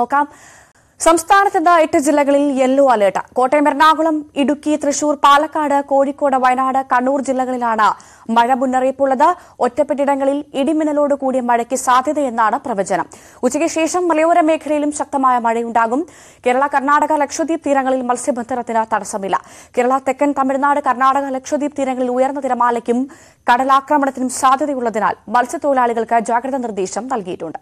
നോക്കാം സംസ്ഥാനത്ത് എട്ട് ജില്ലകളിൽ യെല്ലോ അലേർട്ട് കോട്ടയം എറണാകുളം ഇടുക്കി തൃശൂർ പാലക്കാട് കോഴിക്കോട് വയനാട് കണ്ണൂർ ജില്ലകളിലാണ് മഴ മുന്നറിയിപ്പുള്ളത് ഒറ്റപ്പെട്ടിടങ്ങളിൽ ഇടിമിന്നലോട് കൂടിയ മഴയ്ക്ക് സാധ്യതയെന്നാണ് പ്രവചനം ഉച്ചയ്ക്ക് ശേഷം മലയോര മേഖലയിലും ശക്തമായ മഴയുണ്ടാകും കേരള കർണാടക ലക്ഷദ്വീപ് തീരങ്ങളിൽ മത്സ്യബന്ധനത്തിന് തടസ്സമില്ല കേരള തെക്കൻ തമിഴ്നാട് കർണാടക ലക്ഷദ്വീപ് തീരങ്ങളിൽ ഉയർന്ന തിരമാലയ്ക്കും കടലാക്രമണത്തിനും സാധ്യതയുള്ളതിനാൽ മത്സ്യത്തൊഴിലാളികൾക്ക് ജാഗ്രതാ നിർദ്ദേശം നൽകിയിട്ടുണ്ട്